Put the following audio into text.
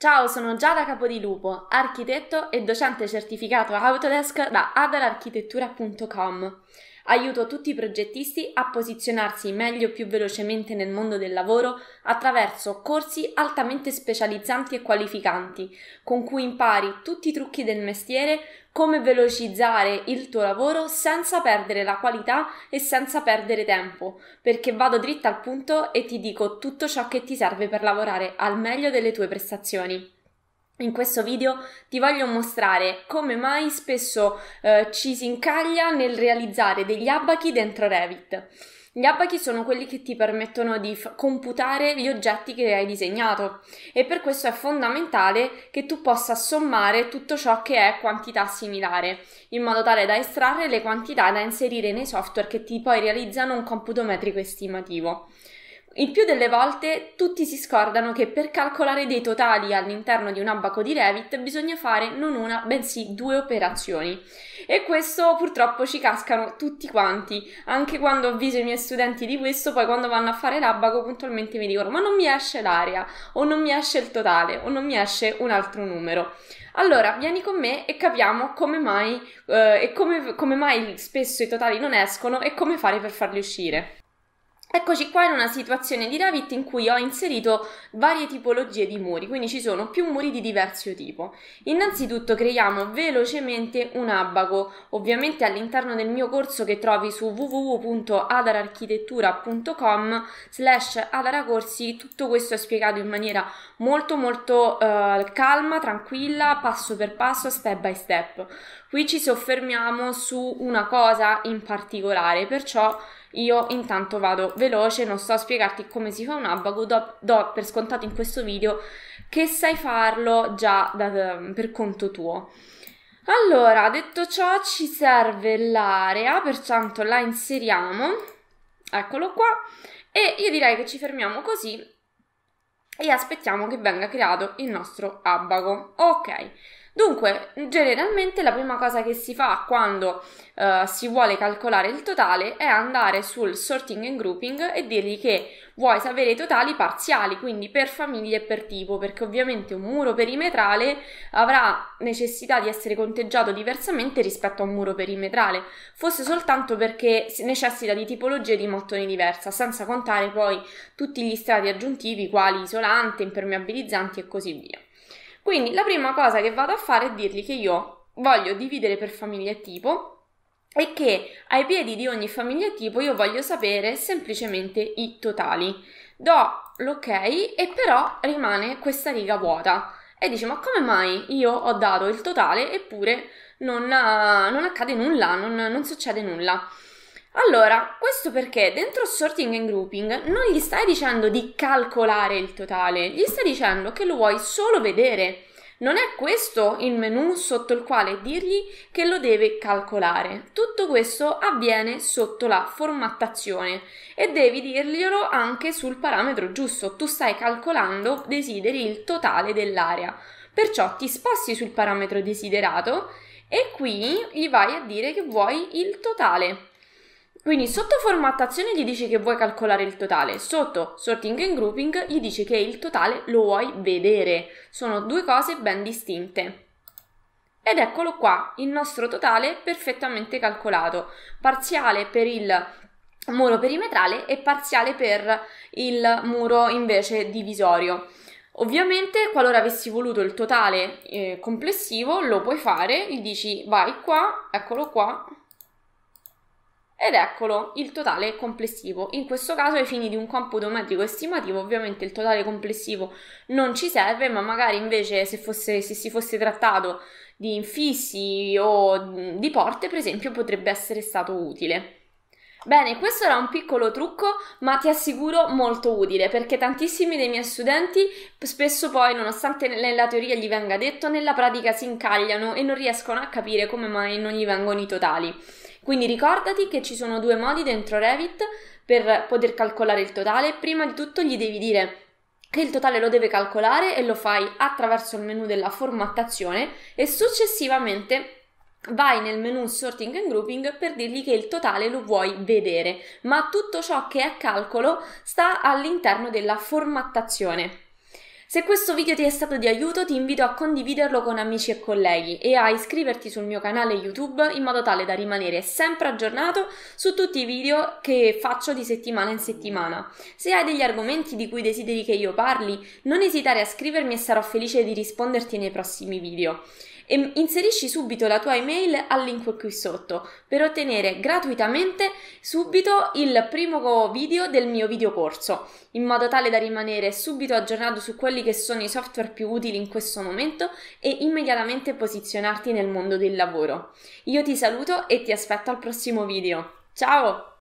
Ciao, sono Giada Capodilupo, architetto e docente certificato Autodesk da adalarchitettura.com aiuto tutti i progettisti a posizionarsi meglio e più velocemente nel mondo del lavoro attraverso corsi altamente specializzanti e qualificanti, con cui impari tutti i trucchi del mestiere, come velocizzare il tuo lavoro senza perdere la qualità e senza perdere tempo, perché vado dritta al punto e ti dico tutto ciò che ti serve per lavorare al meglio delle tue prestazioni. In questo video ti voglio mostrare come mai spesso eh, ci si incaglia nel realizzare degli abachi dentro Revit. Gli abachi sono quelli che ti permettono di f- computare gli oggetti che hai disegnato e per questo è fondamentale che tu possa sommare tutto ciò che è quantità similare, in modo tale da estrarre le quantità da inserire nei software che ti poi realizzano un computo metrico estimativo. Il più delle volte tutti si scordano che per calcolare dei totali all'interno di un abaco di Revit bisogna fare non una, bensì due operazioni. E questo purtroppo ci cascano tutti quanti. Anche quando avviso i miei studenti di questo, poi quando vanno a fare l'abaco puntualmente mi dicono ma non mi esce l'area, o non mi esce il totale, o non mi esce un altro numero. Allora, vieni con me e capiamo come mai, eh, e come, come mai spesso i totali non escono e come fare per farli uscire. Eccoci qua in una situazione di Revit in cui ho inserito varie tipologie di muri, quindi ci sono più muri di diverso tipo. Innanzitutto creiamo velocemente un abaco, ovviamente all'interno del mio corso che trovi su www.adararchitettura.com slash adaracorsi, tutto questo è spiegato in maniera molto molto eh, calma, tranquilla, passo per passo, step by step. Qui ci soffermiamo su una cosa in particolare, perciò io intanto vado veloce, non sto a spiegarti come si fa un abaco, do, do per scontato in questo video che sai farlo già da, da, ehm, per conto tuo. Allora, detto ciò, ci serve l'area, pertanto la inseriamo, eccolo qua, e io direi che ci fermiamo così e aspettiamo che venga creato il nostro abbago. Ok, Dunque, generalmente la prima cosa che si fa quando uh, si vuole calcolare il totale è andare sul sorting and grouping e dirgli che vuoi sapere i totali parziali, quindi per famiglia e per tipo, perché ovviamente un muro perimetrale avrà necessità di essere conteggiato diversamente rispetto a un muro perimetrale, fosse soltanto perché necessita di tipologie di mattoni diversa, senza contare poi tutti gli strati aggiuntivi quali isolante, impermeabilizzanti e così via. Quindi la prima cosa che vado a fare è dirgli che io voglio dividere per famiglia tipo e che ai piedi di ogni famiglia tipo io voglio sapere semplicemente i totali. Do l'ok e però rimane questa riga vuota. E dice ma come mai io ho dato il totale eppure non, non accade nulla, non, non succede nulla. Allora, questo perché dentro sorting and grouping non gli stai dicendo di calcolare il totale, gli stai dicendo che lo vuoi solo vedere. Non è questo il menu sotto il quale dirgli che lo deve calcolare. Tutto questo avviene sotto la formattazione e devi dirglielo anche sul parametro giusto. Tu stai calcolando, desideri il totale dell'area. Perciò ti sposti sul parametro desiderato e qui gli vai a dire che vuoi il totale. Quindi sotto formattazione gli dici che vuoi calcolare il totale, sotto sorting and grouping gli dici che il totale lo vuoi vedere. Sono due cose ben distinte. Ed eccolo qua, il nostro totale perfettamente calcolato, parziale per il muro perimetrale e parziale per il muro invece divisorio. Ovviamente, qualora avessi voluto il totale eh, complessivo, lo puoi fare, gli dici vai qua, eccolo qua, ed eccolo il totale complessivo. In questo caso, ai fini di un computo metrico estimativo, ovviamente il totale complessivo non ci serve, ma magari invece se, fosse, se si fosse trattato di infissi o mm, di porte, per esempio, potrebbe essere stato utile. Bene, questo era un piccolo trucco, ma ti assicuro molto utile perché tantissimi dei miei studenti spesso poi, nonostante nella teoria gli venga detto, nella pratica si incagliano e non riescono a capire come mai non gli vengono i totali. Quindi ricordati che ci sono due modi dentro Revit per poter calcolare il totale. Prima di tutto gli devi dire che il totale lo deve calcolare e lo fai attraverso il menu della formattazione e successivamente vai nel menu sorting and grouping per dirgli che il totale lo vuoi vedere, ma tutto ciò che è calcolo sta all'interno della formattazione. Se questo video ti è stato di aiuto ti invito a condividerlo con amici e colleghi e a iscriverti sul mio canale YouTube in modo tale da rimanere sempre aggiornato su tutti i video che faccio di settimana in settimana. Se hai degli argomenti di cui desideri che io parli, non esitare a scrivermi e sarò felice di risponderti nei prossimi video e inserisci subito la tua email al link qui sotto per ottenere gratuitamente subito il primo video del mio video corso in modo tale da rimanere subito aggiornato su quelli che sono i software più utili in questo momento e immediatamente posizionarti nel mondo del lavoro. Io ti saluto e ti aspetto al prossimo video. Ciao!